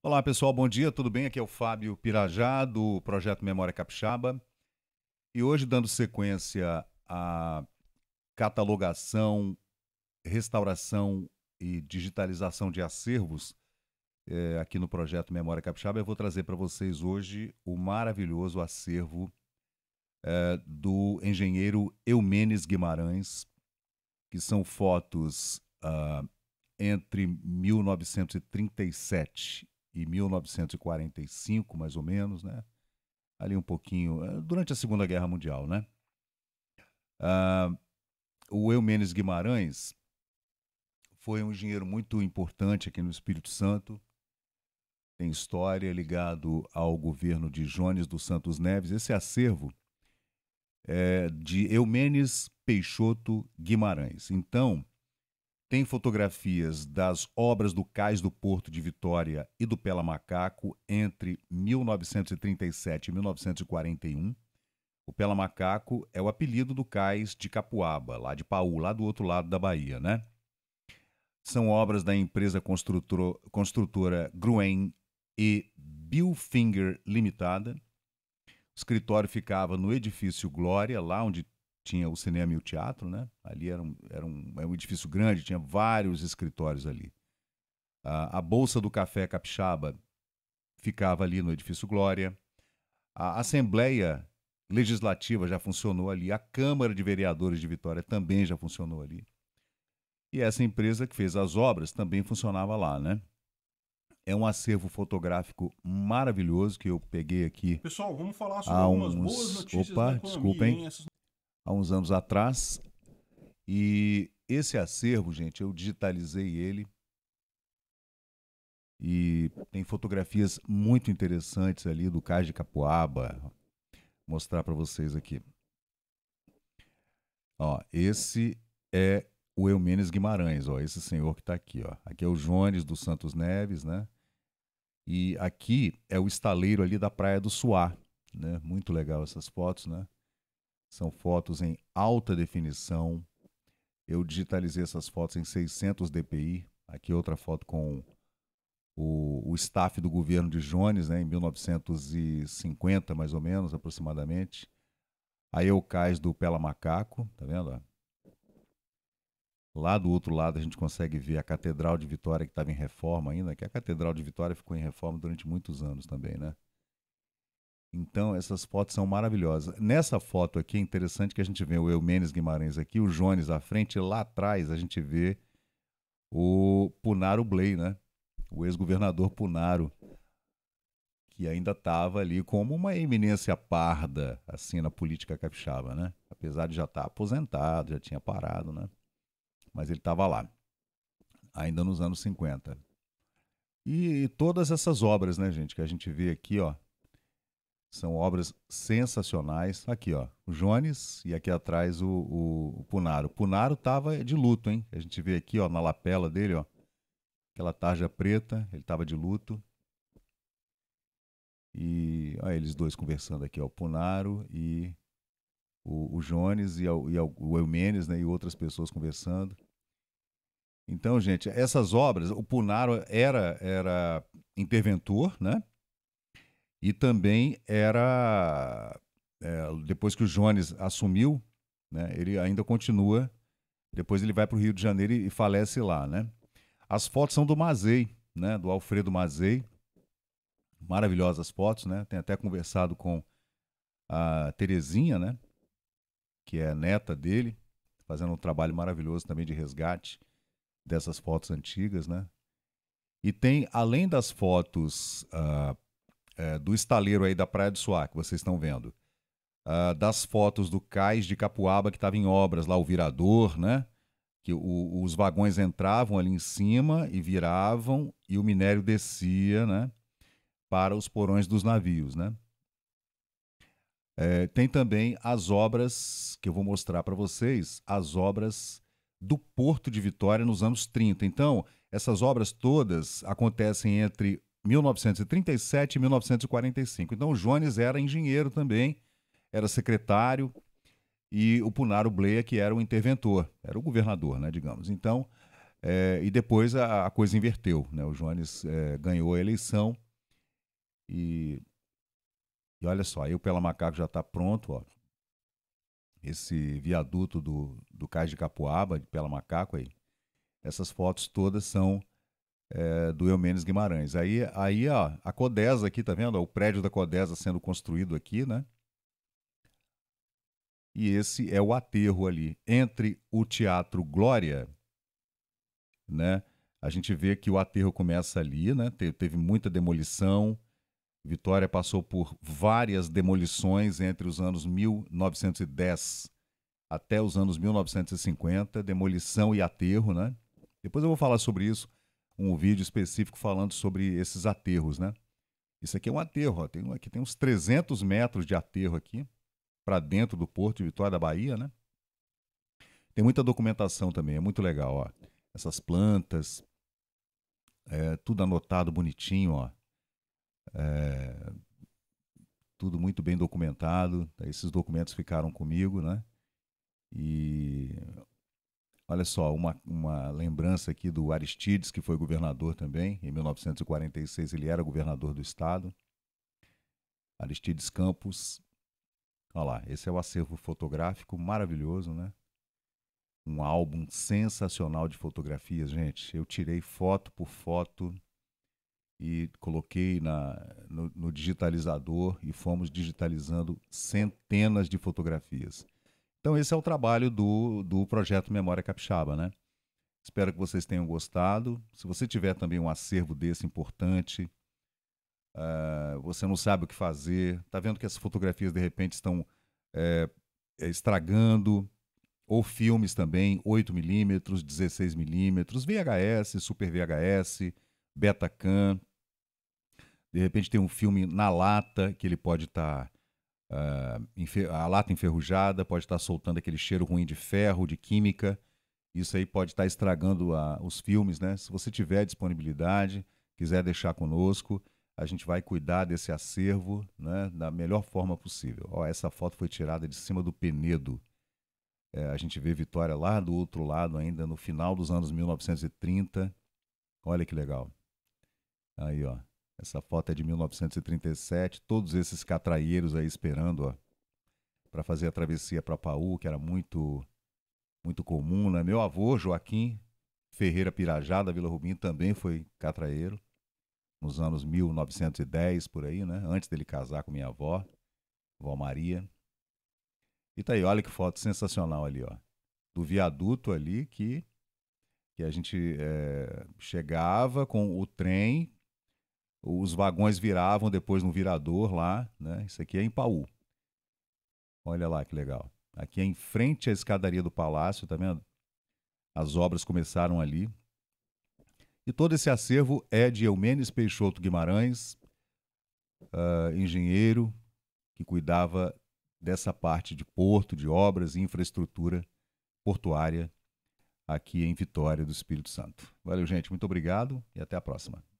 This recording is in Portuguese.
Olá pessoal, bom dia, tudo bem? Aqui é o Fábio Pirajá do projeto Memória Capixaba e hoje dando sequência à catalogação, restauração e digitalização de acervos é, aqui no projeto Memória Capixaba, eu vou trazer para vocês hoje o maravilhoso acervo é, do engenheiro Eumenes Guimarães, que são fotos uh, entre 1937 e 1945, mais ou menos, né? Ali um pouquinho, eh, durante a Segunda Guerra Mundial, né? Ah, o Eumenes Guimarães foi um engenheiro muito importante aqui no Espírito Santo. Tem história ligado ao governo de Jones dos Santos Neves. Esse acervo é de Eumenes Peixoto Guimarães. Então, tem fotografias das obras do Cais do Porto de Vitória e do Pela Macaco entre 1937 e 1941. O Pela Macaco é o apelido do cais de Capuaba, lá de Paú, lá do outro lado da Bahia, né? São obras da empresa construtora, construtora Gruen e Billfinger Limitada. O escritório ficava no edifício Glória, lá onde tinha o cinema e o teatro, né? Ali era um, era um, era é um edifício grande, tinha vários escritórios ali. A, a Bolsa do Café Capixaba ficava ali no edifício Glória. A Assembleia Legislativa já funcionou ali. A Câmara de Vereadores de Vitória também já funcionou ali. E essa empresa que fez as obras também funcionava lá, né? É um acervo fotográfico maravilhoso que eu peguei aqui. Pessoal, vamos falar sobre algumas uns... boas notícias Opa, da economia, desculpa, hein? Essas há uns anos atrás. E esse acervo, gente, eu digitalizei ele. E tem fotografias muito interessantes ali do Cais de Capoaba. Vou mostrar para vocês aqui. Ó, esse é o Eumenes Guimarães, ó, esse senhor que está aqui, ó. Aqui é o Jones dos Santos Neves, né? E aqui é o estaleiro ali da Praia do Suá, né? Muito legal essas fotos, né? São fotos em alta definição. Eu digitalizei essas fotos em 600 dpi. Aqui outra foto com o, o staff do governo de Jones, né, em 1950, mais ou menos, aproximadamente. Aí é o cais do Pela Macaco, tá vendo? Lá do outro lado a gente consegue ver a Catedral de Vitória que estava em reforma ainda, que a Catedral de Vitória ficou em reforma durante muitos anos também, né? Então, essas fotos são maravilhosas. Nessa foto aqui é interessante que a gente vê o Eumenes Guimarães aqui, o Jones à frente, lá atrás a gente vê o Punaro Blay, né? O ex-governador Punaro, que ainda estava ali como uma eminência parda, assim, na política capixaba, né? Apesar de já estar tá aposentado, já tinha parado, né? Mas ele estava lá, ainda nos anos 50. E, e todas essas obras, né, gente, que a gente vê aqui, ó, são obras sensacionais. Tá aqui, ó, o Jones e aqui atrás o, o, o Punaro. O Punaro tava de luto, hein? A gente vê aqui, ó, na lapela dele, ó, aquela tarja preta, ele tava de luto. E olha eles dois conversando aqui, ó, o Punaro e o, o Jones e, o, e o Eumenes, né, e outras pessoas conversando. Então, gente, essas obras, o Punaro era, era interventor, né? e também era é, depois que o Jones assumiu, né, ele ainda continua. Depois ele vai para o Rio de Janeiro e, falece lá, né? As fotos são do Mazei, né? Do Alfredo Mazei. Maravilhosas fotos, né? Tem até conversado com a Terezinha, né? Que é neta dele, fazendo um trabalho maravilhoso também de resgate dessas fotos antigas, né? E tem, além das fotos uh, é, do estaleiro aí da Praia do Suá, que vocês estão vendo, uh, das fotos do cais de Capuaba que estava em obras lá, o virador, né? Que o, os vagões entravam ali em cima e viravam e o minério descia, né? Para os porões dos navios, né? É, tem também as obras que eu vou mostrar para vocês, as obras do Porto de Vitória nos anos 30. Então, essas obras todas acontecem entre 1937 e 1945. Então o Jones era engenheiro também, era secretário, e o Punaro Bleia, que era o interventor, era o governador, né, digamos. Então, é, e depois a, a, coisa inverteu, né? O Jones é, ganhou a eleição e, e olha só, aí o Pela Macaco já está pronto, ó. Esse viaduto do, do Cais de Capuaba, de Pela Macaco aí. Essas fotos todas são é, do Eumenes Guimarães. Aí, aí ó, a Codesa aqui, tá vendo? o prédio da Codesa sendo construído aqui, né? E esse é o aterro ali, entre o Teatro Glória, né? A gente vê que o aterro começa ali, né? Te, teve muita demolição. Vitória passou por várias demolições entre os anos 1910 até os anos 1950, demolição e aterro, né? Depois eu vou falar sobre isso um vídeo específico falando sobre esses aterros, né? Isso aqui é um aterro, ó. Tem, aqui tem uns 300 metros de aterro aqui, para dentro do porto de Vitória da Bahia, né? Tem muita documentação também, é muito legal, ó. Essas plantas, é, tudo anotado bonitinho, ó. É, tudo muito bem documentado. Tá? Esses documentos ficaram comigo, né? E Olha só, uma, uma lembrança aqui do Aristides, que foi governador também. Em 1946 ele era governador do estado. Aristides Campos. Olha lá, esse é o acervo fotográfico maravilhoso, né? Um álbum sensacional de fotografias, gente. Eu tirei foto por foto e coloquei na, no, no digitalizador e fomos digitalizando centenas de fotografias. Então, esse é o trabalho do, do projeto Memória Capixaba, né? Espero que vocês tenham gostado. Se você tiver também um acervo desse importante, uh, você não sabe o que fazer, tá vendo que essas fotografias de repente estão é, estragando, ou filmes também, 8mm, 16mm, VHS, Super VHS, Betacam. De repente tem um filme na lata que ele pode estar tá ah, a lata enferrujada, pode estar soltando aquele cheiro ruim de ferro, de química. Isso aí pode estar estragando a, os filmes, né? Se você tiver disponibilidade, quiser deixar conosco, a gente vai cuidar desse acervo né, da melhor forma possível. Ó, essa foto foi tirada de cima do Penedo. É, a gente vê Vitória lá do outro lado, ainda no final dos anos 1930. Olha que legal. Aí, ó. Essa foto é de 1937, todos esses catraeiros aí esperando para fazer a travessia para Paú, que era muito muito comum, né? Meu avô, Joaquim Ferreira Pirajá, da Vila Rubim, também foi catraeiro nos anos 1910, por aí, né? Antes dele casar com minha avó, vó Maria. E tá aí, olha que foto sensacional ali, ó. Do viaduto ali que, que a gente é, chegava com o trem os vagões viravam depois no virador lá, né? Isso aqui é em Paú. Olha lá que legal. Aqui é em frente à escadaria do palácio, tá vendo? As obras começaram ali. E todo esse acervo é de Eumenes Peixoto Guimarães, uh, engenheiro que cuidava dessa parte de porto, de obras e infraestrutura portuária aqui em Vitória do Espírito Santo. Valeu, gente. Muito obrigado e até a próxima.